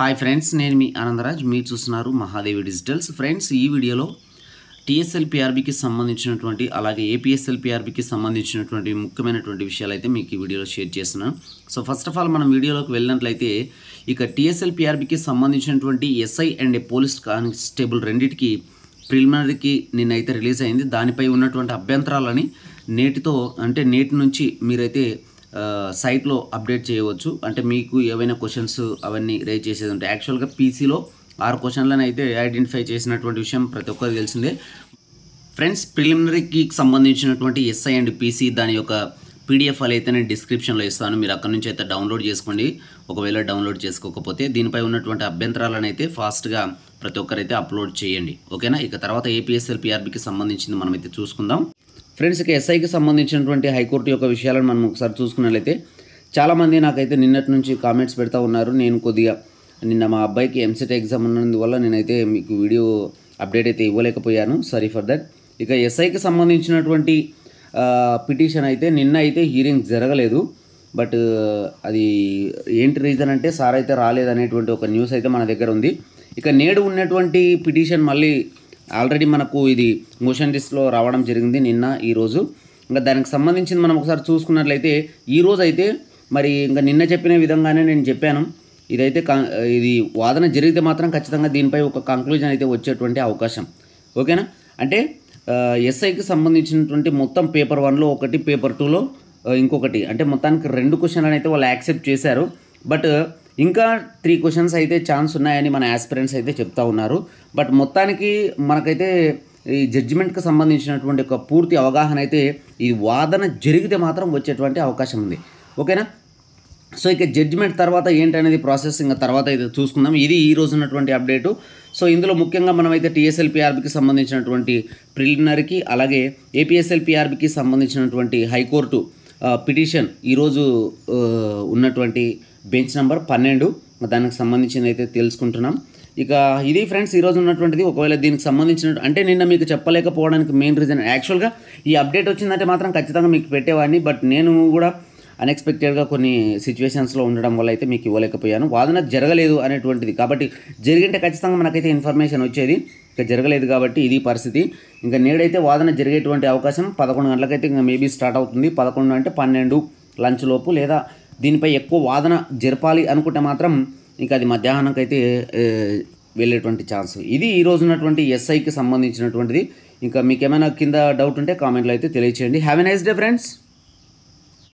hi friends నేను మీ ఆనందరాజ్ మీరు చూస్తున్నారు మహాదేవి డిజిటల్స్ ఫ్రెండ్స్ ఈ వీడియోలో టీఎస్ఎల్పిఆర్బికి సంబంధించినటువంటి అలాగే ఏపీఎస్ఎల్పిఆర్బికి సంబంధించినటువంటి ముఖ్యమైనటువంటి విషయాలు అయితే మీకు ఈ వీడియోలో షేర్ చేస్తున్నాను సో ఫస్ట్ ఆఫ్ ఆల్ మనం వీడియోలోకి వెళ్ళినట్లయితే ఇక టీఎస్ఎల్పిఆర్బికి సంబంధించినటువంటి ఎస్ఐ అండ్ పోలీస్ కానిస్టేబుల్ రెండింటికి ప్రిలిమినరీకి నిన్నైతే రిలీజ్ అయింది దానిపై ఉన్నటువంటి అభ్యంతరాలని నేటితో అంటే నేటి నుంచి మీరైతే సైట్లో అప్డేట్ చేయవచ్చు అంటే మీకు ఏవైనా క్వశ్చన్స్ అవన్నీ రేజ్ చేసేది ఉంటాయి యాక్చువల్గా పీసీలో ఆరు క్వశ్చన్లను అయితే ఐడెంటిఫై చేసినటువంటి విషయం ప్రతి ఒక్కరికి తెలిసిందే ఫ్రెండ్స్ ప్రిలిమినరీకి సంబంధించినటువంటి ఎస్ఐ అండ్ పీసీ దాని యొక్క పీడిఎఫ్ అయితే నేను డిస్క్రిప్షన్లో ఇస్తాను మీరు అక్కడ నుంచి అయితే డౌన్లోడ్ చేసుకోండి ఒకవేళ డౌన్లోడ్ చేసుకోకపోతే దీనిపై ఉన్నటువంటి అభ్యంతరాలను అయితే ఫాస్ట్గా ప్రతి ఒక్కరైతే అప్లోడ్ చేయండి ఓకేనా ఇక తర్వాత ఏపీఎస్ఎల్ పీఆర్బీకి సంబంధించింది మనమైతే చూసుకుందాం ఫ్రెండ్స్ ఇక ఎస్ఐకి సంబంధించినటువంటి హైకోర్టు యొక్క విషయాలను మనం ఒకసారి చూసుకున్నట్లయితే చాలామంది నాకైతే నిన్నటి నుంచి కామెంట్స్ పెడతా ఉన్నారు నేను కొద్దిగా నిన్న మా అబ్బాయికి ఎంసెట్ ఎగ్జామ్ ఉన్నందువల్ల నేనైతే మీకు వీడియో అప్డేట్ అయితే ఇవ్వలేకపోయాను సారీ ఫర్ దట్ ఇక ఎస్ఐకి సంబంధించినటువంటి పిటిషన్ అయితే నిన్న అయితే హీరింగ్ జరగలేదు బట్ అది ఏంటి రీజన్ అంటే సార్ అయితే అనేటువంటి ఒక న్యూస్ అయితే మన దగ్గర ఉంది ఇక నేడు ఉన్నటువంటి పిటిషన్ మళ్ళీ ఆల్రెడీ మనకు ఇది మోషన్ లిస్ట్లో రావడం జరిగింది నిన్న ఈరోజు ఇంకా దానికి సంబంధించింది మనం ఒకసారి చూసుకున్నట్లయితే ఈరోజు అయితే మరి ఇంకా నిన్న చెప్పిన విధంగానే నేను చెప్పాను ఇదైతే ఇది వాదన జరిగితే మాత్రం ఖచ్చితంగా దీనిపై ఒక కంక్లూజన్ అయితే వచ్చేటువంటి అవకాశం ఓకేనా అంటే ఎస్ఐకి సంబంధించినటువంటి మొత్తం పేపర్ వన్లో ఒకటి పేపర్ టూలో ఇంకొకటి అంటే మొత్తానికి రెండు క్వశ్చన్లను అయితే వాళ్ళు యాక్సెప్ట్ చేశారు బట్ ఇంకా త్రీ క్వశ్చన్స్ అయితే ఛాన్స్ ఉన్నాయని మన యాస్పిరెంట్స్ అయితే చెప్తా ఉన్నారు బట్ మొత్తానికి మనకైతే ఈ జడ్జిమెంట్కి సంబంధించినటువంటి ఒక పూర్తి అవగాహన అయితే ఈ వాదన జరిగితే మాత్రం వచ్చేటువంటి అవకాశం ఉంది ఓకేనా సో ఇక జడ్జిమెంట్ తర్వాత ఏంటనేది ప్రాసెస్ ఇంకా తర్వాత అయితే చూసుకుందాం ఇది ఈ రోజు ఉన్నటువంటి అప్డేటు సో ఇందులో ముఖ్యంగా మనమైతే టీఎస్ఎల్పిఆర్బికి సంబంధించినటువంటి ప్రిలిమినరీకి అలాగే ఏపీఎస్ఎల్పిఆర్బికి సంబంధించినటువంటి హైకోర్టు పిటిషన్ ఈరోజు ఉన్నటువంటి బెంచ్ నెంబర్ పన్నెండు దానికి సంబంధించింది అయితే తెలుసుకుంటున్నాం ఇక ఇది ఫ్రెండ్స్ ఈరోజు ఉన్నటువంటిది ఒకవేళ దీనికి సంబంధించిన అంటే నిన్న మీకు చెప్పలేకపోవడానికి మెయిన్ రీజన్ యాక్చువల్గా ఈ అప్డేట్ వచ్చిందంటే మాత్రం ఖచ్చితంగా మీకు పెట్టేవాడిని బట్ నేను కూడా అన్ఎక్స్పెక్టెడ్గా కొన్ని సిచ్యువేషన్స్లో ఉండడం వల్ల అయితే మీకు ఇవ్వలేకపోయాను వాదన జరగలేదు అనేటువంటిది కాబట్టి జరిగింటే ఖచ్చితంగా మనకైతే ఇన్ఫర్మేషన్ వచ్చేది ఇంకా జరగలేదు కాబట్టి ఇది పరిస్థితి ఇంకా నేడైతే వాదన జరిగేటువంటి అవకాశం పదకొండు గంటలకైతే ఇంకా మేబీ స్టార్ట్ అవుతుంది పదకొండు అంటే పన్నెండు లంచ్ లోపు లేదా దీనిపై ఎక్కువ వాదన జరపాలి అనుకుంటే మాత్రం ఇంకా అది మధ్యాహ్నంకైతే వెళ్ళేటువంటి ఛాన్స్ ఇది ఈ ఉన్నటువంటి ఎస్ఐకి సంబంధించినటువంటిది ఇంకా మీకు ఏమైనా కింద డౌట్ ఉంటే కామెంట్లో అయితే తెలియచేయండి have a nice day friends